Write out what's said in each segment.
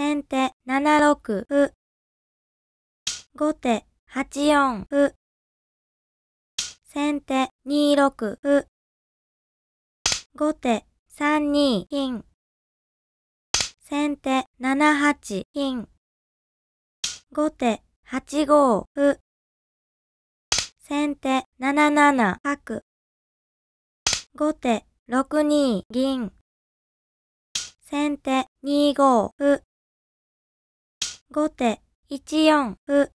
先手7六歩。後手8四歩。先手2六歩。後手3二金。先手7八金。後手8五歩。先手7七角。後手6二銀。先手2五歩。後手1四歩。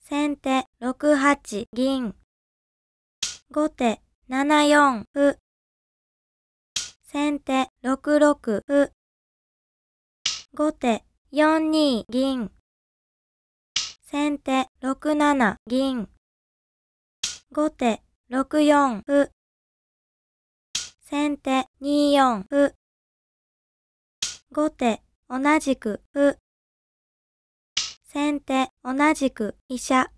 先手6八銀。後手7四歩。先手6六歩。後手4二銀。先手6七銀。後手6四歩。先手2四歩。後手同じく、う。先手、同じく、飛車。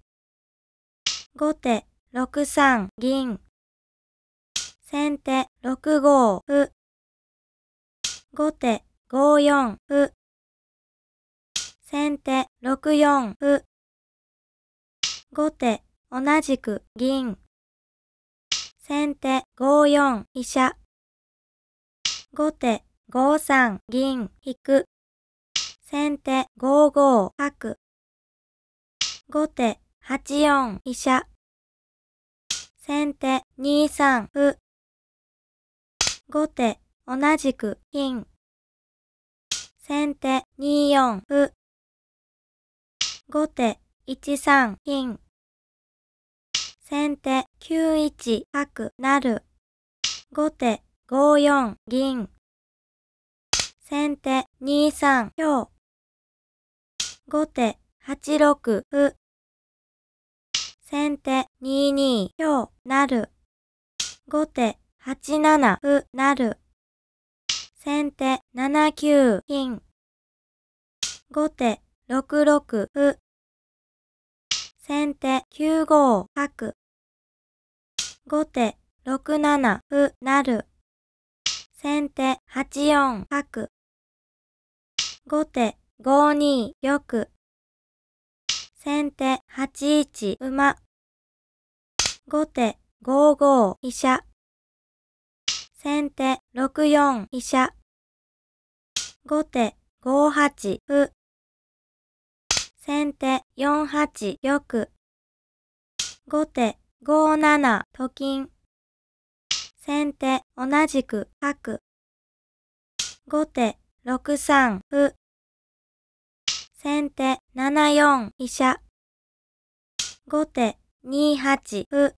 後手、六三、銀。先手、六五、う。後手、五四、う。先手、六四、う。後手、同じく、銀。先手、五四、飛車。後手、五三、銀、引く。先手5五角。後手8四飛車。先手2三歩。後手同じく金。先手2四歩。後手1三金。先手9一角る。後手5四銀。先手2三強。後手8六歩。先手2二強なる。後手8七歩なる。先手7九金。後手6六歩。先手9五角。後手6七歩なる。先手8四角。後手5二玉。先手8一馬。後手5五飛車。先手6四飛車。後手5八歩。先手4八玉。後手5七と金。先手同じく角。後手6三歩。先手7四飛車。後手2八歩。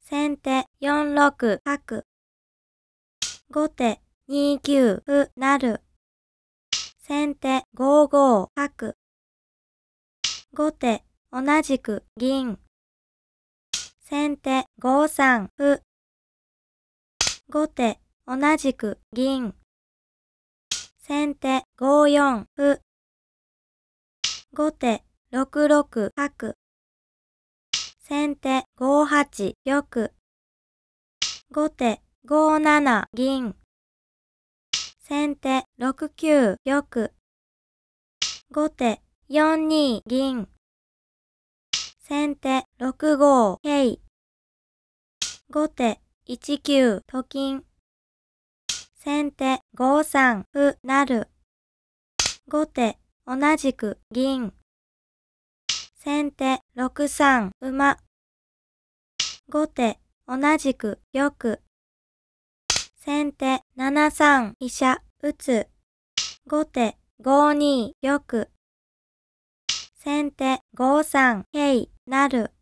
先手4六角。後手2九歩る。先手5五角。後手同じく銀。先手5三歩。後手同じく銀。先手5四歩。後手6六角。先手5八玉。後手5七銀。先手6九玉。後手4二銀。先手6五桂。後手1九と金。先手5三歩る後手同じく銀。先手6三馬。後手同じく玉。先手7三飛車打つ。後手5二玉。先手5三桂なる。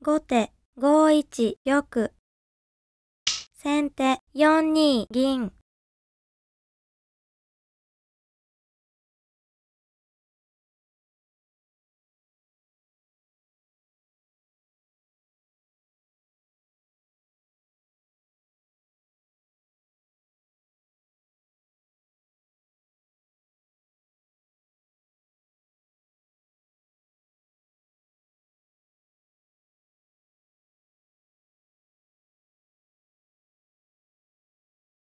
後手5一玉。先手4二銀。